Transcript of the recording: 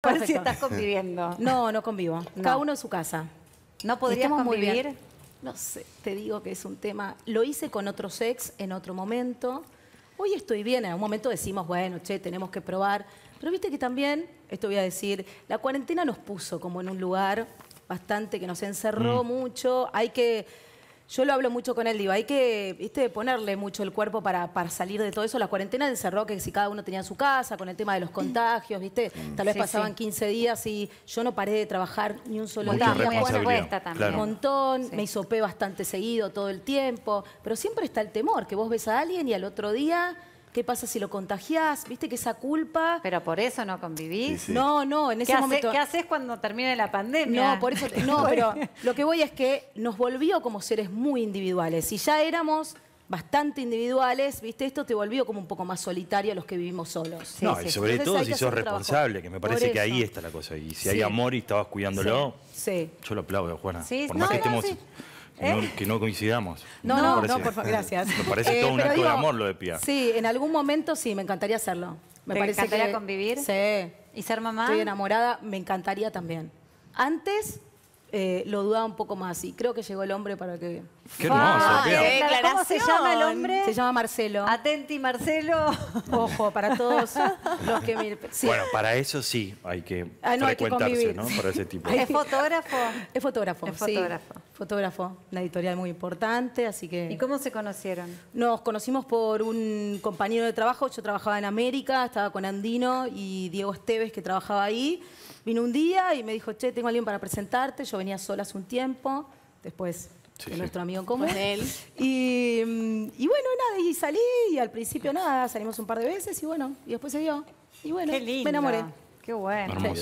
Perfecto. si estás conviviendo. No, no convivo. Cada uno en su casa. ¿No podríamos convivir? No sé, te digo que es un tema. Lo hice con otro ex en otro momento. Hoy estoy bien, en algún momento decimos, bueno, che, tenemos que probar. Pero viste que también, esto voy a decir, la cuarentena nos puso como en un lugar bastante que nos encerró mm. mucho. Hay que yo lo hablo mucho con él, digo, hay que ¿viste? ponerle mucho el cuerpo para, salir de todo eso. La cuarentena encerró que si cada uno tenía su casa, con el tema de los contagios, ¿viste? Tal vez pasaban 15 días y yo no paré de trabajar ni un solo día. también. Un montón, me me hisopé bastante seguido todo el tiempo, pero siempre está el temor, que vos ves a alguien y al otro día ¿Qué pasa si lo contagiás? ¿Viste que esa culpa? Pero por eso no convivís. No, no, en ese momento. ¿Qué haces cuando termine la pandemia? No, por eso. No, pero lo que voy es que nos volvió como seres muy individuales. Si ya éramos bastante individuales, ¿viste? Esto te volvió como un poco más solitario a los que vivimos solos. no, y sobre todo si sos responsable, que me parece que ahí está la cosa. Y si hay amor y estabas cuidándolo, Sí. yo lo aplaudo, Juana. por más que estemos eh. Que, no, coincidamos. No, no, por favor, gracias. Me parece eh, todo un acto de amor lo de Pia. Sí, en algún momento sí, me encantaría hacerlo. Me ¿Te encantaría convivir? Sí. ¿Y ser mamá? Estoy enamorada, me encantaría también. Antes eh, lo dudaba un poco más y creo que llegó el hombre para que... ¡Qué hermoso! Ah, ¿Cómo se llama el hombre? Se llama Marcelo. Atenti, Marcelo. Ojo, para todos los que... Bueno, para eso sí hay que ah, no, frecuentarse, hay que ¿no? Para ese tipo. ¿Es fotógrafo? Es fotógrafo, Es fotógrafo fotógrafo, una editorial muy importante, así que... ¿Y cómo se conocieron? Nos conocimos por un compañero de trabajo, yo trabajaba en América, estaba con Andino y Diego Esteves que trabajaba ahí. Vino un día y me dijo, che, tengo alguien para presentarte, yo venía sola hace un tiempo, después con nuestro amigo en Con él. Y, bueno, nada, y salí y al principio nada, salimos un par de veces y bueno, y después se dio. Y bueno, me enamoré. Qué bueno.